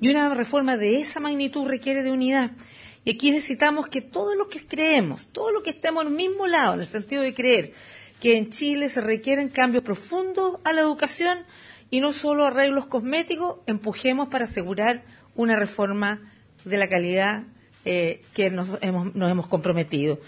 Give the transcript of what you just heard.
Y una reforma de esa magnitud requiere de unidad. Y aquí necesitamos que todos los que creemos, todos los que estemos al mismo lado, en el sentido de creer que en Chile se requieren cambios profundos a la educación y no solo arreglos cosméticos, empujemos para asegurar una reforma de la calidad eh, que nos hemos comprometido.